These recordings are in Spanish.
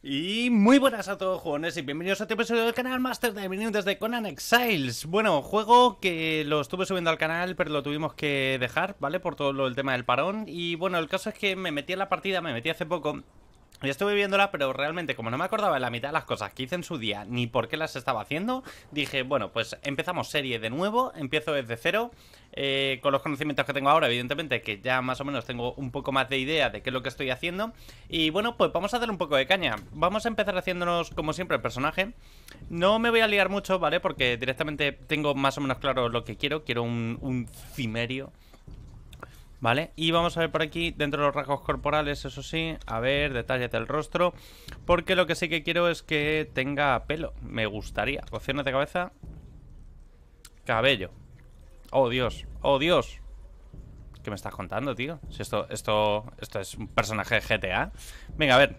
Y muy buenas a todos jóvenes, y bienvenidos a otro este episodio del canal Master de desde Conan Exiles Bueno, juego que lo estuve subiendo al canal pero lo tuvimos que dejar, ¿vale? Por todo lo, el tema del parón Y bueno, el caso es que me metí en la partida, me metí hace poco yo estuve viéndola, pero realmente como no me acordaba de la mitad de las cosas que hice en su día ni por qué las estaba haciendo, dije, bueno, pues empezamos serie de nuevo, empiezo desde cero, eh, con los conocimientos que tengo ahora, evidentemente que ya más o menos tengo un poco más de idea de qué es lo que estoy haciendo. Y bueno, pues vamos a hacer un poco de caña. Vamos a empezar haciéndonos, como siempre, el personaje. No me voy a liar mucho, ¿vale? Porque directamente tengo más o menos claro lo que quiero. Quiero un, un cimerio. ¿Vale? Y vamos a ver por aquí, dentro de los rasgos corporales, eso sí, a ver, detalles del rostro, porque lo que sí que quiero es que tenga pelo, me gustaría. Opciones de cabeza, cabello. Oh, Dios, oh, Dios. ¿Qué me estás contando, tío? Si esto, esto, esto es un personaje GTA. Venga, a ver.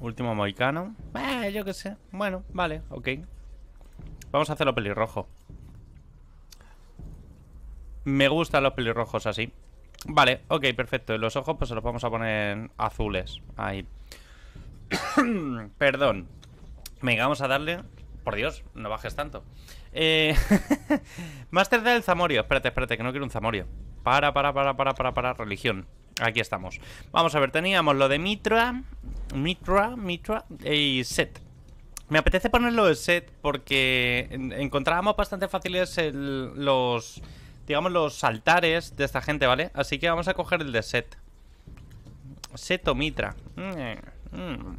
Último moicano. Eh, yo qué sé. Bueno, vale, ok. Vamos a hacerlo pelirrojo. Me gustan los pelirrojos así. Vale, ok, perfecto. los ojos pues se los vamos a poner azules. Ahí. Perdón. Venga, vamos a darle... Por Dios, no bajes tanto. Eh... Máster del Zamorio. Espérate, espérate, que no quiero un Zamorio. Para, para, para, para, para, para. Religión. Aquí estamos. Vamos a ver, teníamos lo de Mitra. Mitra, Mitra y Set. Me apetece ponerlo de Set porque encontrábamos bastante fáciles los digamos, los altares de esta gente, ¿vale? Así que vamos a coger el de Set. Seto Mitra. Mm, mm.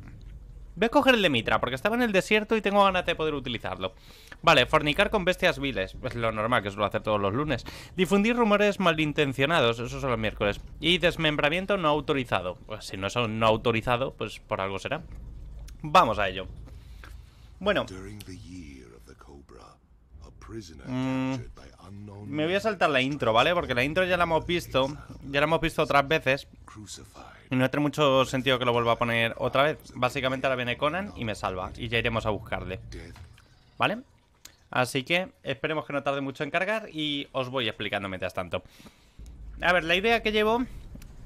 Voy a coger el de Mitra, porque estaba en el desierto y tengo ganas de poder utilizarlo. Vale, fornicar con bestias viles. Es lo normal, que lo hacer todos los lunes. Difundir rumores malintencionados, eso son los miércoles. Y desmembramiento no autorizado. Pues si no es no autorizado, pues por algo será. Vamos a ello. Bueno. Me voy a saltar la intro, ¿vale? Porque la intro ya la hemos visto, ya la hemos visto otras veces. no tiene mucho sentido que lo vuelva a poner otra vez. Básicamente ahora viene Conan y me salva. Y ya iremos a buscarle. ¿Vale? Así que esperemos que no tarde mucho en cargar y os voy explicando mientras tanto. A ver, la idea que llevo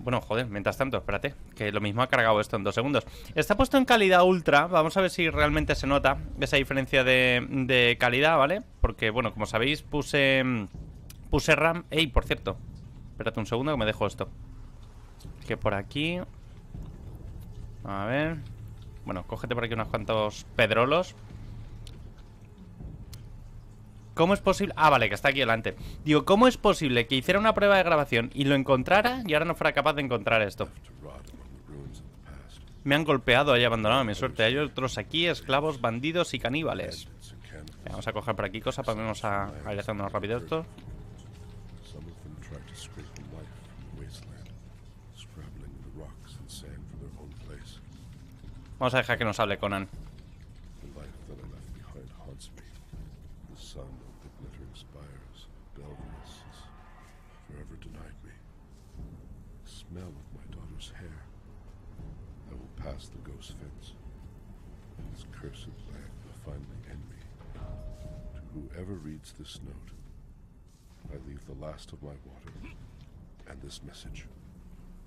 bueno, joder, mientras tanto, espérate, que lo mismo ha cargado esto en dos segundos. Está puesto en calidad ultra, vamos a ver si realmente se nota esa diferencia de, calidad, ¿vale? Porque, bueno, como sabéis, puse, puse RAM... Ey, por cierto, espérate un segundo que me dejo esto. Que por aquí... A ver... Bueno, cógete por aquí unos cuantos pedrolos ¿Cómo es posible? Ah, vale, que está aquí delante. Digo, ¿cómo es posible que hiciera una prueba de grabación y lo encontrara y ahora no fuera capaz de encontrar esto? Me han golpeado y abandonado mi suerte. Hay otros aquí, esclavos, bandidos y caníbales. Vamos a coger por aquí cosas para vamos a más rápido esto. Vamos a dejar que nos hable Conan.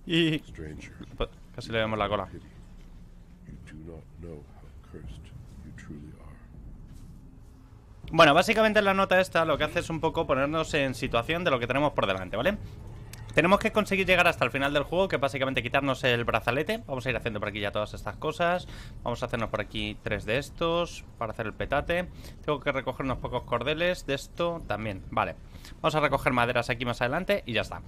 Y casi le vemos la cola. Bueno, básicamente la nota esta lo que hace es un poco ponernos en situación de lo que tenemos por delante, ¿vale? Tenemos que conseguir llegar hasta el final del juego, que básicamente quitarnos el brazalete. Vamos a ir haciendo por aquí ya todas estas cosas. Vamos a hacernos por aquí tres de estos para hacer el petate. Tengo que recoger unos pocos cordeles de esto también. Vale. Vamos a recoger maderas aquí más adelante y ya está.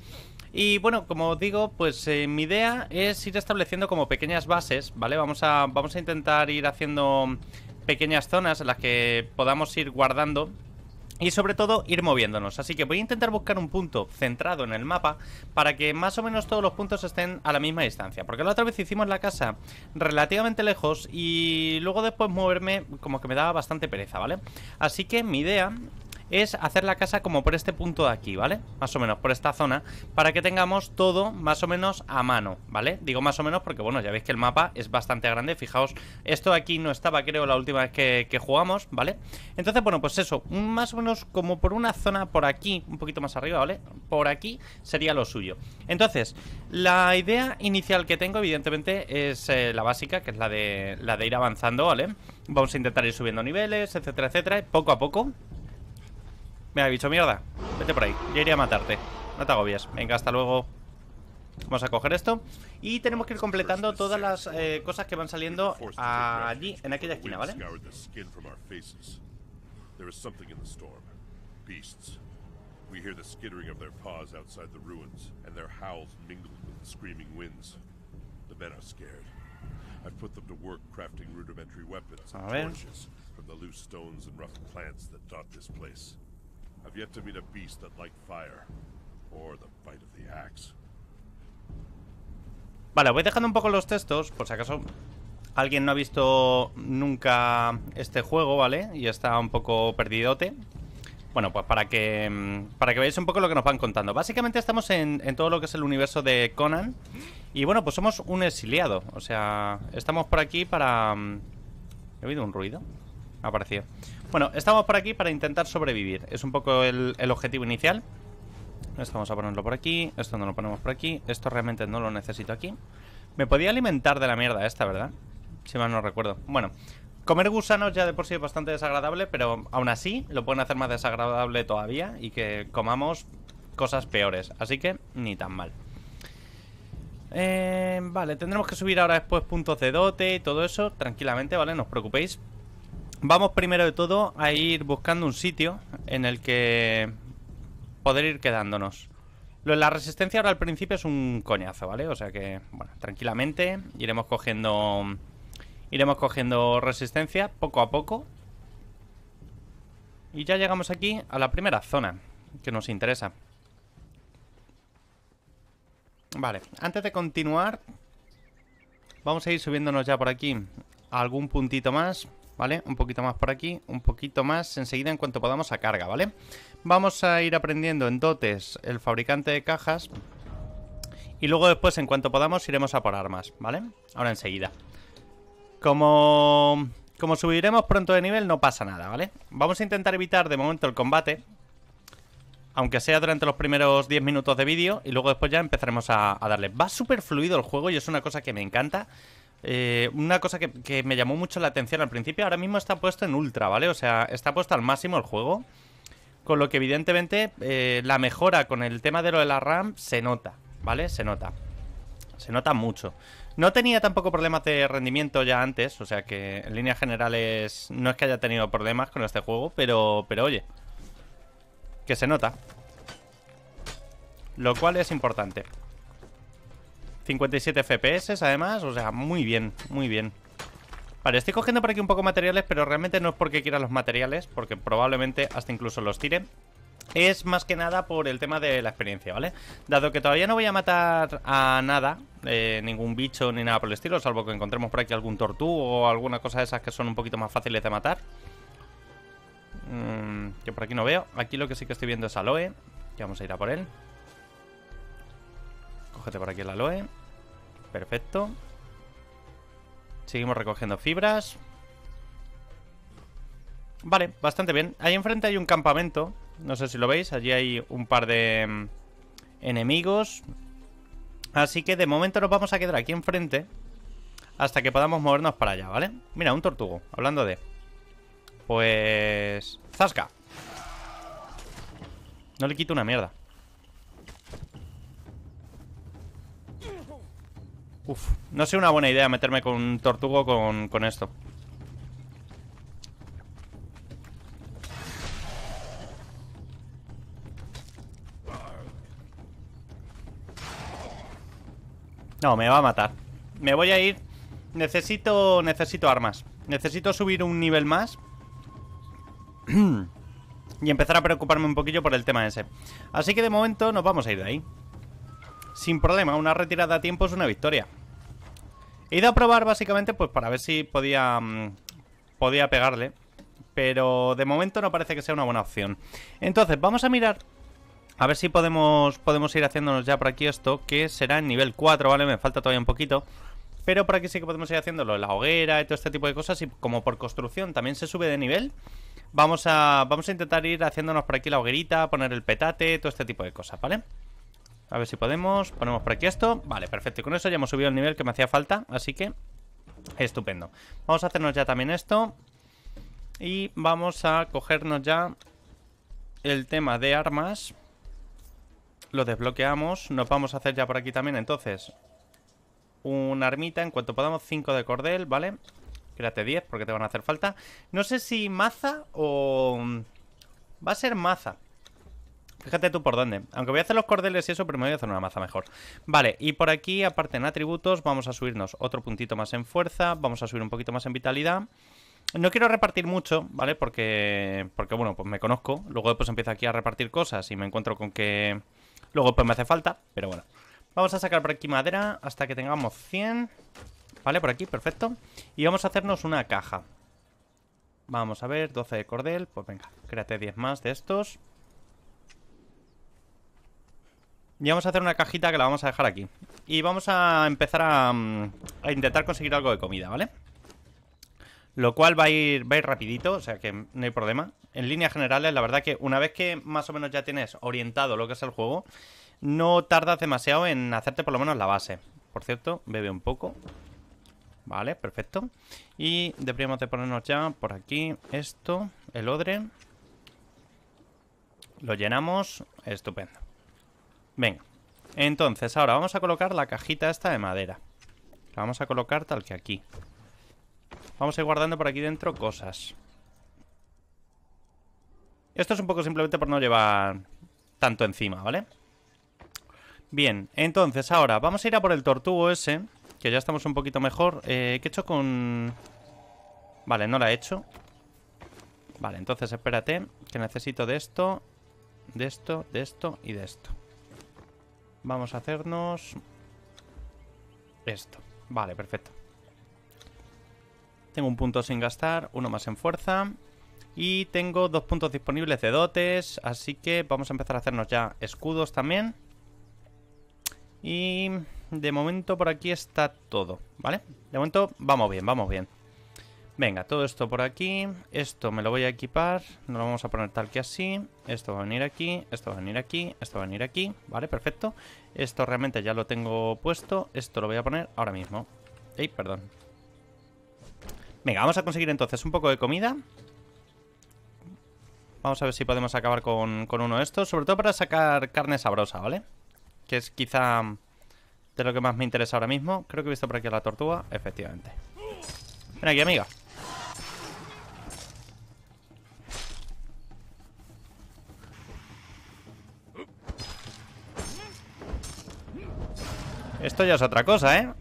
Y bueno, como digo, pues eh, mi idea es ir estableciendo como pequeñas bases, ¿vale? Vamos a, vamos a intentar ir haciendo pequeñas zonas en las que podamos ir guardando y sobre todo ir moviéndonos. Así que voy a intentar buscar un punto centrado en el mapa para que más o menos todos los puntos estén a la misma distancia. Porque la otra vez hicimos la casa relativamente lejos y luego después moverme como que me daba bastante pereza, ¿vale? Así que mi idea es hacer la casa como por este punto de aquí, ¿vale? Más o menos por esta zona, para que tengamos todo más o menos a mano, ¿vale? Digo más o menos porque, bueno, ya veis que el mapa es bastante grande, fijaos, esto aquí no estaba creo la última vez que, jugamos, ¿vale? Entonces, bueno, pues eso, más o menos como por una zona por aquí, un poquito más arriba, ¿vale? Por aquí sería lo suyo. Entonces, la idea inicial que tengo, evidentemente, es eh, la básica, que es la de, la de ir avanzando, ¿vale? Vamos a intentar ir subiendo niveles, etcétera, etcétera, poco a poco, ha dicho mierda. Vete por ahí. Yo iría a matarte. No te agobies. Venga, hasta luego. Vamos a coger esto. Y tenemos que ir completando todas las eh, cosas que van saliendo allí, en aquella esquina, ¿vale? A ver Vale, voy dejando un poco los textos, por si acaso alguien no ha visto nunca este juego, ¿vale? Y está un poco perdidote. Bueno, pues para que, mm, para que veáis un poco lo que nos van contando. Básicamente estamos en, todo lo que es el universo de Conan. Y bueno, pues somos un exiliado. O sea, estamos por aquí para... Mm, ¿He oído un ruido? Ha aparecido. Bueno, estamos por aquí para intentar sobrevivir. Es un poco el, objetivo inicial. Esto vamos a ponerlo por aquí. Esto no lo ponemos por aquí. Esto realmente no lo necesito aquí. Me podía alimentar de la mierda esta, ¿verdad? Si mal no recuerdo. Bueno, comer gusanos ya de por sí es bastante desagradable, pero aún así lo pueden hacer más desagradable todavía y que comamos cosas peores. Así que ni tan mal. Eh, vale, tendremos que subir ahora después puntos de dote y todo eso tranquilamente, ¿vale? No os preocupéis. Vamos primero de todo a ir buscando un sitio en el que poder ir quedándonos. la resistencia ahora al principio es un coñazo, ¿vale? O sea que, bueno, tranquilamente iremos cogiendo iremos cogiendo resistencia poco a poco. Y ya llegamos aquí a la primera zona que nos interesa. Vale, antes de continuar, vamos a ir subiéndonos ya por aquí a algún puntito más ¿vale? Un poquito más por aquí, un poquito más enseguida en cuanto podamos a carga, ¿vale? Vamos a ir aprendiendo en dotes el fabricante de cajas y luego después en cuanto podamos iremos a por armas, ¿vale? Ahora enseguida. Como... Como subiremos pronto de nivel no pasa nada, ¿vale? Vamos a intentar evitar de momento el combate aunque sea durante los primeros 10 minutos de vídeo y luego después ya empezaremos a, a darle. Va súper fluido el juego y es una cosa que me encanta eh, una cosa que, me llamó mucho la atención al principio, ahora mismo está puesto en ultra, ¿vale? O sea, está puesto al máximo el juego. Con lo que evidentemente eh, la mejora con el tema de lo de la RAM se nota, ¿vale? Se nota. Se nota mucho. No tenía tampoco problemas de rendimiento ya antes, o sea que en líneas generales no es que haya tenido problemas con este juego, pero, pero oye, que se nota. Lo cual es importante. 57 FPS además, o sea, muy bien, muy bien Vale, estoy cogiendo por aquí un poco materiales Pero realmente no es porque quiera los materiales Porque probablemente hasta incluso los tire es más que nada por el tema de la experiencia, ¿vale? Dado que todavía no voy a matar a nada, eh, ningún bicho ni nada por el estilo, salvo que encontremos por aquí algún tortú o alguna cosa de esas que son un poquito más fáciles de matar. Mm, que por aquí no veo. Aquí lo que sí que estoy viendo es aloe, Ya vamos a ir a por él. Cógete por aquí el aloe. Perfecto. Seguimos recogiendo fibras. Vale, bastante bien. Ahí enfrente hay un campamento. No sé si lo veis. Allí hay un par de mm, enemigos. Así que de momento nos vamos a quedar aquí enfrente. Hasta que podamos movernos para allá, ¿vale? Mira, un tortugo. Hablando de... Pues... Zasca. No le quito una mierda. Uf, no sé una buena idea meterme con un tortugo con, con esto. No, me va a matar. Me voy a ir. Necesito, necesito armas. Necesito subir un nivel más. y empezar a preocuparme un poquillo por el tema ese. Así que de momento nos vamos a ir de ahí. Sin problema, una retirada a tiempo es una victoria. He ido a probar básicamente pues para ver si podía, mm, podía pegarle. Pero de momento no parece que sea una buena opción. Entonces, vamos a mirar a ver si podemos, podemos ir haciéndonos ya por aquí esto, que será en nivel 4, ¿vale? Me falta todavía un poquito. Pero por aquí sí que podemos ir haciéndolo, la hoguera y todo este tipo de cosas. Y como por construcción también se sube de nivel, vamos a, vamos a intentar ir haciéndonos por aquí la hoguerita, poner el petate, todo este tipo de cosas, ¿vale? vale a ver si podemos. Ponemos por aquí esto. Vale, perfecto. Y con eso ya hemos subido el nivel que me hacía falta. Así que, estupendo. Vamos a hacernos ya también esto. Y vamos a cogernos ya el tema de armas. Lo desbloqueamos. Nos vamos a hacer ya por aquí también, entonces. Una armita, en cuanto podamos, 5 de cordel, ¿vale? Quédate 10 porque te van a hacer falta. No sé si maza o... Va a ser maza. Fíjate tú por dónde. Aunque voy a hacer los cordeles y eso, pero me voy a hacer una maza mejor. Vale, y por aquí, aparte en atributos, vamos a subirnos otro puntito más en fuerza. Vamos a subir un poquito más en vitalidad. No quiero repartir mucho, ¿vale? Porque, porque bueno, pues me conozco. Luego pues empiezo aquí a repartir cosas y me encuentro con que... Luego pues me hace falta, pero bueno. Vamos a sacar por aquí madera hasta que tengamos 100. Vale, por aquí, perfecto. Y vamos a hacernos una caja. Vamos a ver, 12 de cordel. Pues venga, créate 10 más de estos. Y vamos a hacer una cajita que la vamos a dejar aquí Y vamos a empezar mm, a, intentar conseguir algo de comida, ¿vale? Lo cual va a, ir, va a ir rapidito, o sea que no hay problema En líneas generales, la verdad que una vez que más o menos ya tienes orientado lo que es el juego No tardas demasiado en hacerte por lo menos la base Por cierto, bebe un poco Vale, perfecto Y deberíamos de ponernos ya por aquí esto, el odre Lo llenamos, estupendo Venga. Entonces, ahora vamos a colocar la cajita esta de madera. La vamos a colocar tal que aquí. Vamos a ir guardando por aquí dentro cosas. Esto es un poco simplemente por no llevar tanto encima, ¿vale? Bien, entonces ahora vamos a ir a por el tortugo ese, que ya estamos un poquito mejor. Eh, ¿Qué he hecho con...? Vale, no la he hecho. Vale, entonces espérate, que necesito de esto, de esto, de esto y de esto. Vamos a hacernos... Esto. Vale, perfecto. Tengo un punto sin gastar, uno más en fuerza. Y tengo dos puntos disponibles de dotes, así que vamos a empezar a hacernos ya escudos también. Y de momento por aquí está todo, ¿vale? De momento vamos bien, vamos bien. Venga, todo esto por aquí. Esto me lo voy a equipar. no lo vamos a poner tal que así. Esto va a venir aquí. Esto va a venir aquí. Esto va a venir aquí. Vale, perfecto. Esto realmente ya lo tengo puesto. Esto lo voy a poner ahora mismo. Ey, perdón. Venga, vamos a conseguir entonces un poco de comida. Vamos a ver si podemos acabar con, uno de estos. Sobre todo para sacar carne sabrosa, ¿vale? Que es quizá de lo que más me interesa ahora mismo. Creo que he visto por aquí a la tortuga. Efectivamente. Ven aquí, amiga. Esto ya es otra cosa, ¿eh?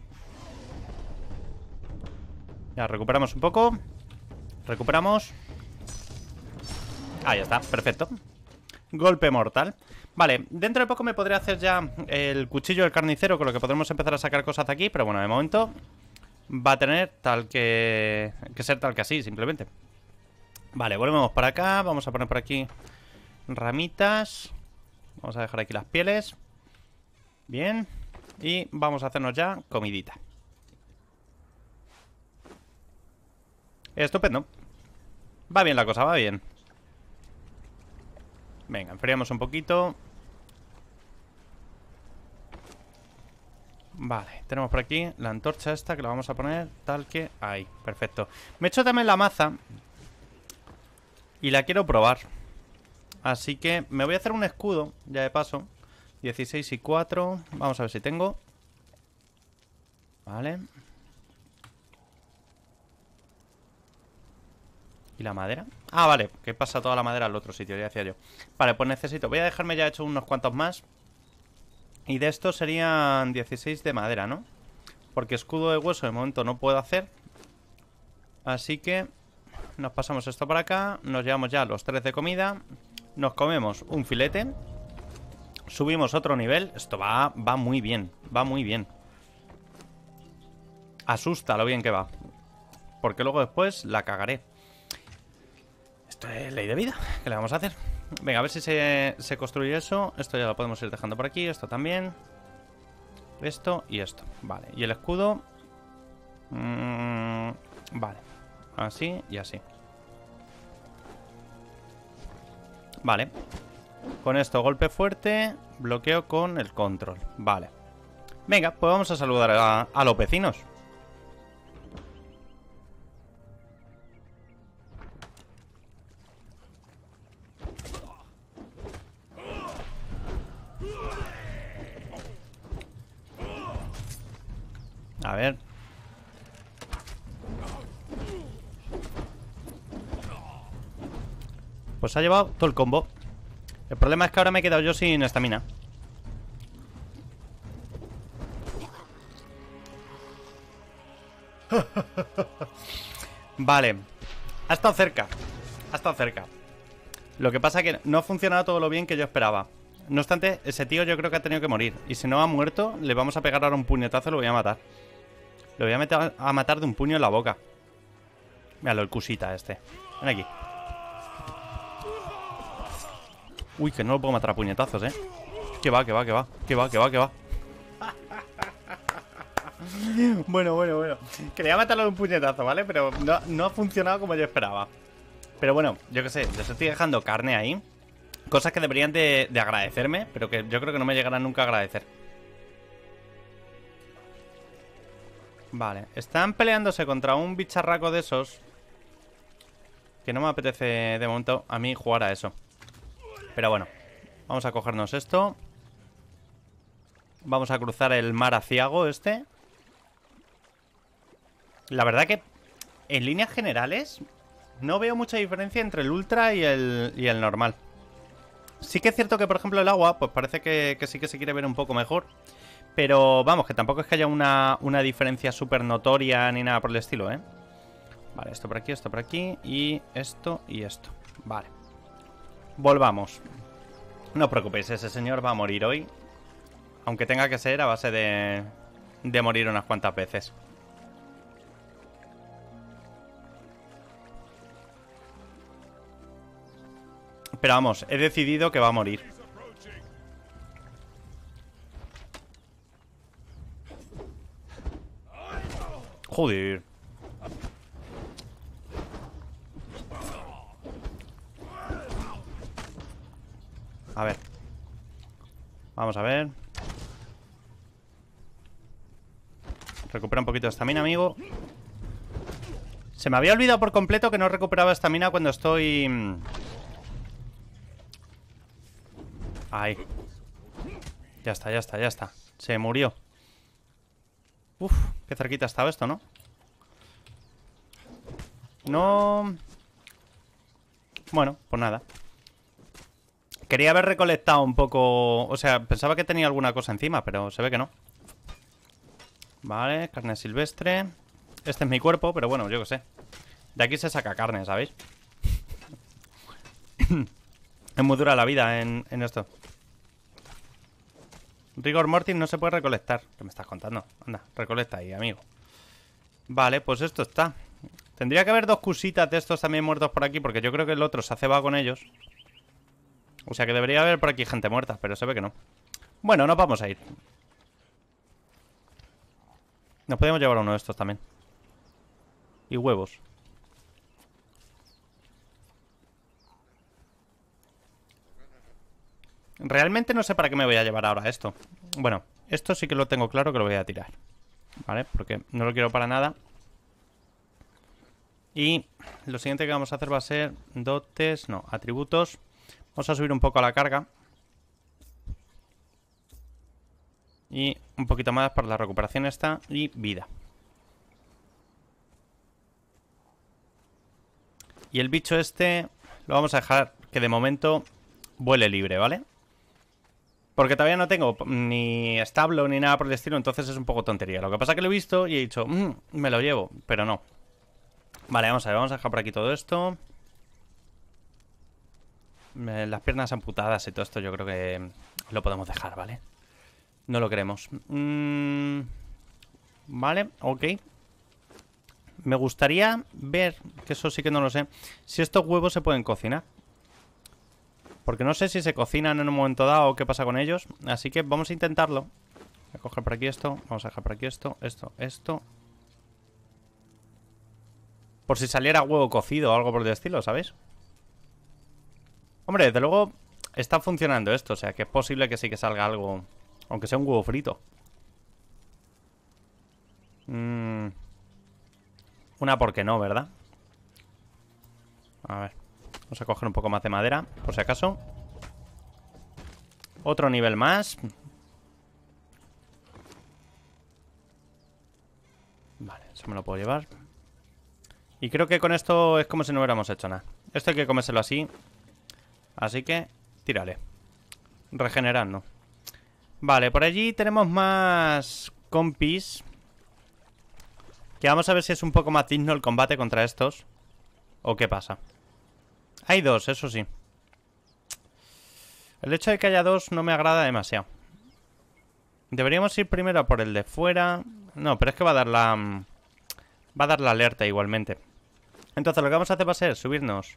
Ya, recuperamos un poco Recuperamos Ahí está, perfecto Golpe mortal Vale, dentro de poco me podré hacer ya el cuchillo del carnicero Con lo que podremos empezar a sacar cosas de aquí Pero bueno, de momento va a tener tal que, que ser tal que así, simplemente Vale, volvemos para acá Vamos a poner por aquí ramitas Vamos a dejar aquí las pieles Bien y vamos a hacernos ya comidita. Estupendo. Va bien la cosa, va bien. Venga, enfriamos un poquito. Vale, tenemos por aquí la antorcha esta que la vamos a poner tal que... Ahí, perfecto. Me he hecho también la maza. Y la quiero probar. Así que me voy a hacer un escudo, ya de paso. 16 y 4. Vamos a ver si tengo. Vale. ¿Y la madera? Ah, vale, que pasa toda la madera al otro sitio, ya decía yo Vale, pues necesito, voy a dejarme ya hecho unos cuantos más Y de estos serían 16 de madera, ¿no? Porque escudo de hueso de momento no puedo hacer Así que nos pasamos esto para acá Nos llevamos ya los tres de comida Nos comemos un filete Subimos otro nivel. Esto va, va muy bien. Va muy bien. Asusta lo bien que va. Porque luego después la cagaré. Esto es ley de vida. ¿Qué le vamos a hacer? Venga, a ver si se, construye eso. Esto ya lo podemos ir dejando por aquí. Esto también. Esto y esto. Vale. Y el escudo. Mm, vale. Así y así. Vale. Con esto, golpe fuerte, bloqueo con el control. Vale. Venga, pues vamos a saludar a, los vecinos. A ver. Pues ha llevado todo el combo. El problema es que ahora me he quedado yo sin estamina. Vale. Ha estado cerca. Ha estado cerca. Lo que pasa es que no ha funcionado todo lo bien que yo esperaba. No obstante, ese tío yo creo que ha tenido que morir. Y si no ha muerto, le vamos a pegar ahora un puñetazo y lo voy a matar. Lo voy a, meter a matar de un puño en la boca. Míralo, el cusita este. Ven aquí. Uy, que no lo puedo matar a puñetazos, ¿eh? Que va, que va, que va, que va, que va, que va. bueno, bueno, bueno. Quería matarlo de un puñetazo, ¿vale? Pero no, ha funcionado como yo esperaba. Pero bueno, yo qué sé, les estoy dejando carne ahí. Cosas que deberían de, agradecerme, pero que yo creo que no me llegarán nunca a agradecer. Vale, están peleándose contra un bicharraco de esos. Que no me apetece de momento a mí jugar a eso. Pero bueno, vamos a cogernos esto. Vamos a cruzar el mar aciago este. La verdad que en líneas generales no veo mucha diferencia entre el ultra y el, normal. Sí que es cierto que, por ejemplo, el agua, pues parece que, sí que se quiere ver un poco mejor. Pero vamos, que tampoco es que haya una, una diferencia súper notoria ni nada por el estilo, ¿eh? Vale, esto por aquí, esto por aquí y esto y esto. Vale. Volvamos. No os preocupéis, ese señor va a morir hoy. Aunque tenga que ser a base de, de morir unas cuantas veces. Pero vamos, he decidido que va a morir. Joder. A ver. Vamos a ver. Recupera un poquito de estamina, amigo. Se me había olvidado por completo que no recuperaba estamina cuando estoy... Mm, ahí. Ya está, ya está, ya está. Se murió. Uf, qué cerquita estaba esto, ¿no? No... Bueno, por pues nada. Quería haber recolectado un poco... O sea, pensaba que tenía alguna cosa encima, pero se ve que no. Vale, carne silvestre. Este es mi cuerpo, pero bueno, yo qué sé. De aquí se saca carne, ¿sabéis? es muy dura la vida en, esto. Rigor Mortis no se puede recolectar. ¿Qué me estás contando? Anda, recolecta ahí, amigo. Vale, pues esto está. Tendría que haber dos cusitas de estos también muertos por aquí, porque yo creo que el otro se hace va con ellos. O sea que debería haber por aquí gente muerta, pero se ve que no. Bueno, nos vamos a ir. Nos podemos llevar uno de estos también. Y huevos. Realmente no sé para qué me voy a llevar ahora esto. Bueno, esto sí que lo tengo claro que lo voy a tirar. ¿Vale? Porque no lo quiero para nada. Y lo siguiente que vamos a hacer va a ser dotes, no, atributos. Vamos a subir un poco la carga. Y un poquito más para la recuperación esta y vida. Y el bicho este lo vamos a dejar que de momento vuele libre, ¿vale? Porque todavía no tengo ni establo ni nada por el estilo, entonces es un poco tontería. Lo que pasa es que lo he visto y he dicho, mm, me lo llevo, pero no. Vale, vamos a ver, vamos a dejar por aquí todo esto las piernas amputadas y todo esto yo creo que lo podemos dejar, ¿vale? No lo queremos. Mm, vale, ok. Me gustaría ver, que eso sí que no lo sé, si estos huevos se pueden cocinar. Porque no sé si se cocinan en un momento dado o qué pasa con ellos. Así que vamos a intentarlo. Voy a coger por aquí esto, vamos a dejar por aquí esto, esto, esto. Por si saliera huevo cocido o algo por el estilo, ¿sabes? Hombre, desde luego está funcionando esto, o sea que es posible que sí que salga algo, aunque sea un huevo frito. Mm. Una porque no, ¿verdad? A ver, vamos a coger un poco más de madera, por si acaso. Otro nivel más. Vale, eso me lo puedo llevar. Y creo que con esto es como si no hubiéramos hecho nada. Esto hay que comérselo así Así que, tírale. Regenerando. Vale, por allí tenemos más compis. Que vamos a ver si es un poco más digno el combate contra estos. O qué pasa. Hay dos, eso sí. El hecho de que haya dos no me agrada demasiado. Deberíamos ir primero por el de fuera. No, pero es que va a dar la... Mm, va a dar la alerta igualmente. Entonces lo que vamos a hacer va a ser subirnos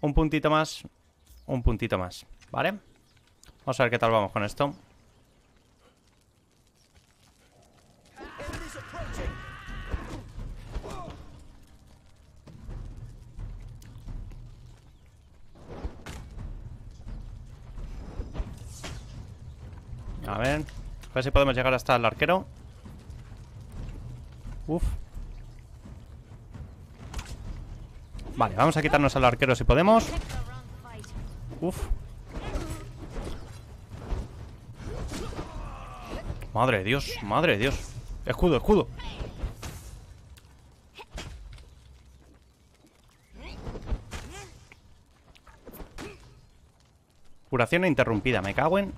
un puntito más un puntito más, ¿vale? Vamos a ver qué tal vamos con esto. A ver, a ver si podemos llegar hasta el arquero. Uf. Vale, vamos a quitarnos al arquero si podemos. Madre de Dios, madre de Dios. Escudo, escudo. Curación interrumpida, me cago en...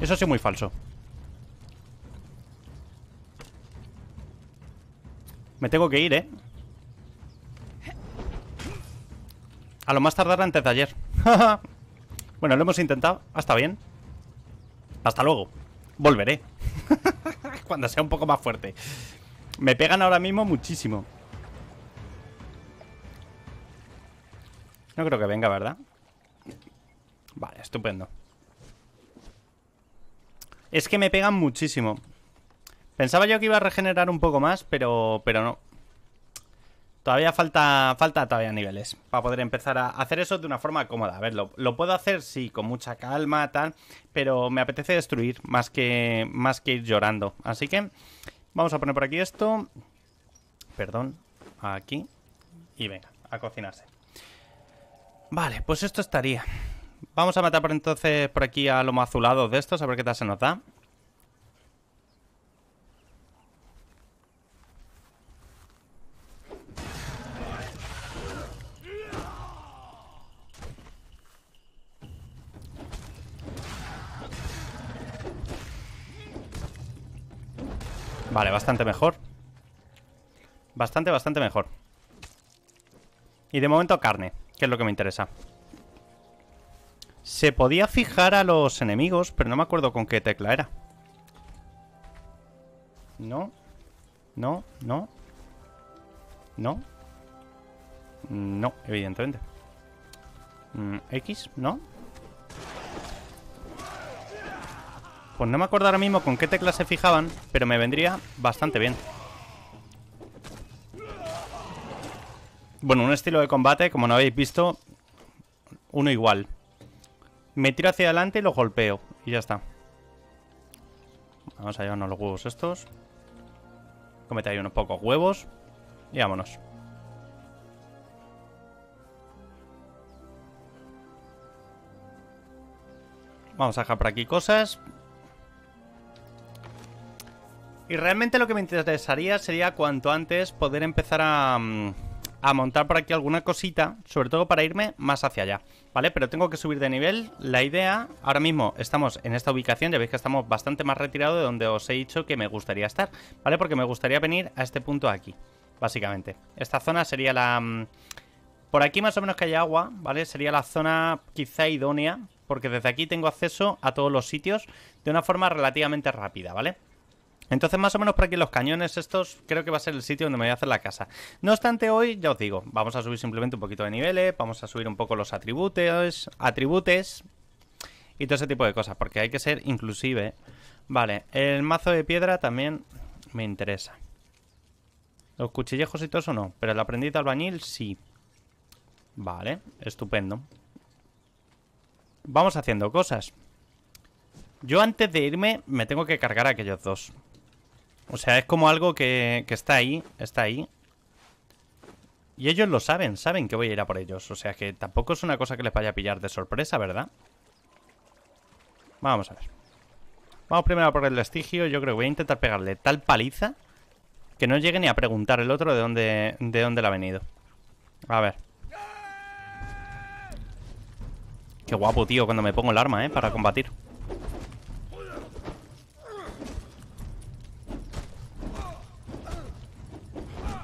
Eso ha sido muy falso. Me tengo que ir, ¿eh? A lo más tardar antes de ayer. bueno, lo hemos intentado. Hasta bien. Hasta luego. Volveré. Cuando sea un poco más fuerte. Me pegan ahora mismo muchísimo. No creo que venga, ¿verdad? Vale, estupendo. Es que me pegan muchísimo. Pensaba yo que iba a regenerar un poco más, pero, pero no. Todavía falta, falta todavía niveles para poder empezar a hacer eso de una forma cómoda. A ver, lo, puedo hacer, sí, con mucha calma, tal, pero me apetece destruir más que, más que ir llorando. Así que vamos a poner por aquí esto. Perdón, aquí. Y venga, a cocinarse. Vale, pues esto estaría. Vamos a matar por entonces por aquí a lomo azulado de estos, a ver qué tal se nos da. Vale, bastante mejor. Bastante, bastante mejor. Y de momento carne, que es lo que me interesa. Se podía fijar a los enemigos, pero no me acuerdo con qué tecla era. No. No, no. No. No, evidentemente. Mm, X, ¿no? Pues no me acuerdo ahora mismo con qué tecla se fijaban, pero me vendría bastante bien. Bueno, un estilo de combate, como no habéis visto, uno igual. Me tiro hacia adelante y lo golpeo. Y ya está. Vamos a llevarnos los huevos estos. Comete ahí unos pocos huevos. Y vámonos. Vamos a dejar por aquí cosas. Y realmente lo que me interesaría sería cuanto antes poder empezar mm, a, montar por aquí alguna cosita, sobre todo para irme más hacia allá, ¿vale? Pero tengo que subir de nivel. La idea, ahora mismo estamos en esta ubicación, ya veis que estamos bastante más retirados de donde os he dicho que me gustaría estar, ¿vale? Porque me gustaría venir a este punto aquí, básicamente. Esta zona sería la... Mm, por aquí más o menos que haya agua, ¿vale? Sería la zona quizá idónea, porque desde aquí tengo acceso a todos los sitios de una forma relativamente rápida, ¿vale? Entonces, más o menos por aquí los cañones estos creo que va a ser el sitio donde me voy a hacer la casa. No obstante, hoy, ya os digo, vamos a subir simplemente un poquito de niveles, vamos a subir un poco los atributos, atributes y todo ese tipo de cosas, porque hay que ser inclusive. Vale, el mazo de piedra también me interesa. Los cuchillejos y todo eso no, pero el aprendiz de albañil sí. Vale, estupendo. Vamos haciendo cosas. Yo antes de irme me tengo que cargar aquellos dos. O sea, es como algo que, está ahí, está ahí. Y ellos lo saben, saben que voy a ir a por ellos. O sea que tampoco es una cosa que les vaya a pillar de sorpresa, ¿verdad? Vamos a ver. Vamos primero a por el vestigio. Yo creo que voy a intentar pegarle tal paliza que no llegue ni a preguntar el otro de dónde, de dónde ha venido. A ver. Qué guapo, tío, cuando me pongo el arma, ¿eh? Para combatir.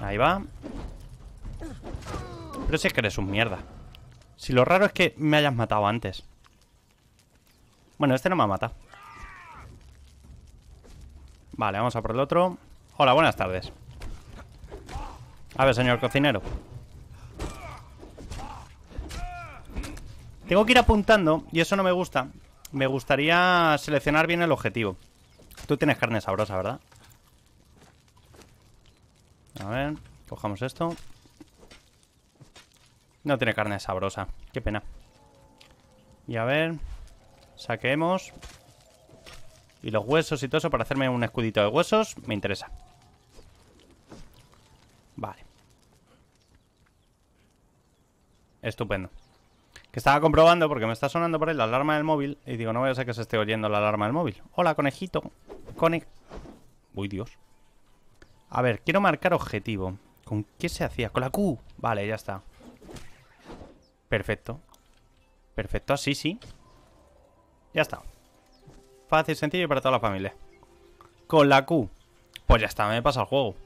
Ahí va Pero si es que eres un mierda Si lo raro es que me hayas matado antes Bueno, este no me ha matado Vale, vamos a por el otro Hola, buenas tardes A ver, señor cocinero Tengo que ir apuntando Y eso no me gusta Me gustaría seleccionar bien el objetivo Tú tienes carne sabrosa, ¿verdad? A ver, cojamos esto. No tiene carne sabrosa. Qué pena. Y a ver... Saquemos... Y los huesos y todo eso para hacerme un escudito de huesos. Me interesa. Vale. Estupendo. Que estaba comprobando porque me está sonando por ahí la alarma del móvil. Y digo, no voy a ser que se esté oyendo la alarma del móvil. Hola, conejito. Cone... Uy, Dios. A ver, quiero marcar objetivo. ¿Con qué se hacía? Con la Q. Vale, ya está. Perfecto. Perfecto, así sí. Ya está. Fácil, sencillo y para toda la familia. Con la Q. Pues ya está, me pasa el juego.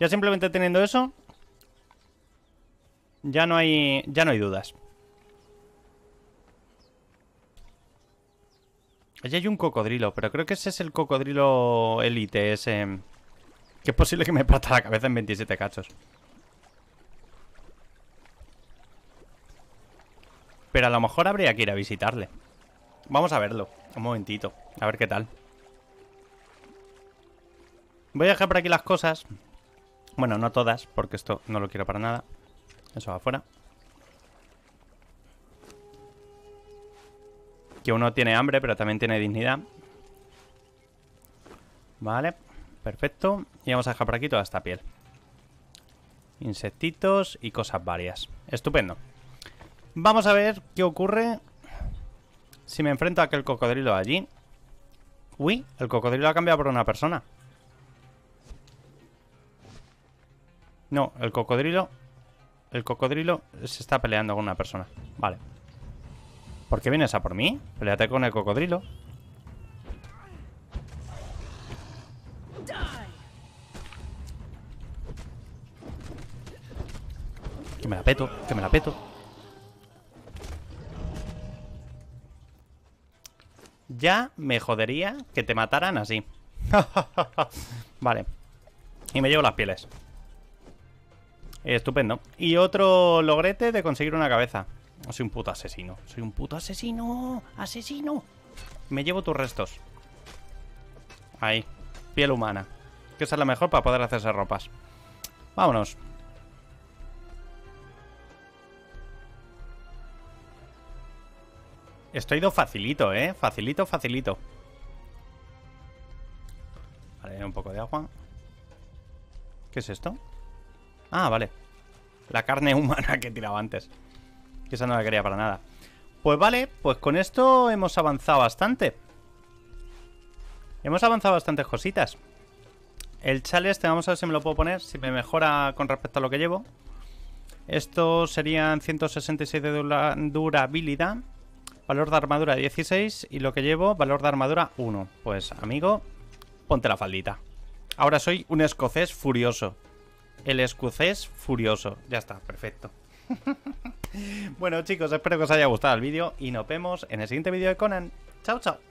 Ya simplemente teniendo eso... Ya no hay... Ya no hay dudas. Allí hay un cocodrilo, pero creo que ese es el cocodrilo elite, ese... Que es posible que me parta la cabeza en 27 cachos. Pero a lo mejor habría que ir a visitarle. Vamos a verlo. Un momentito. A ver qué tal. Voy a dejar por aquí las cosas. Bueno, no todas, porque esto no lo quiero para nada. Eso va afuera. Que uno tiene hambre, pero también tiene dignidad. Vale. Perfecto. Y vamos a dejar por aquí toda esta piel. Insectitos y cosas varias. Estupendo. Vamos a ver qué ocurre si me enfrento a aquel cocodrilo allí. Uy, el cocodrilo ha cambiado por una persona. No, el cocodrilo... El cocodrilo se está peleando con una persona. Vale. ¿Por qué vienes a por mí? Peleate con el cocodrilo. Que me la peto, que me la peto. Ya me jodería que te mataran así. vale. Y me llevo las pieles. Estupendo. Y otro logrete de conseguir una cabeza. Soy un puto asesino. Soy un puto asesino. Asesino. Me llevo tus restos. Ahí. Piel humana. Que esa es la mejor para poder hacerse ropas. Vámonos. Esto ha ido facilito, ¿eh? Facilito, facilito. Vale, un poco de agua. ¿Qué es esto? Ah, vale. La carne humana que tiraba antes. Que esa no la quería para nada. Pues vale, pues con esto hemos avanzado bastante. Hemos avanzado bastantes cositas. El este vamos a ver si me lo puedo poner, si me mejora con respecto a lo que llevo. Esto serían 166 de durabilidad. Valor de armadura 16 y lo que llevo, valor de armadura 1. Pues, amigo, ponte la faldita. Ahora soy un escocés furioso. El escocés furioso. Ya está, perfecto. bueno, chicos, espero que os haya gustado el vídeo y nos vemos en el siguiente vídeo de Conan. Chao, chao.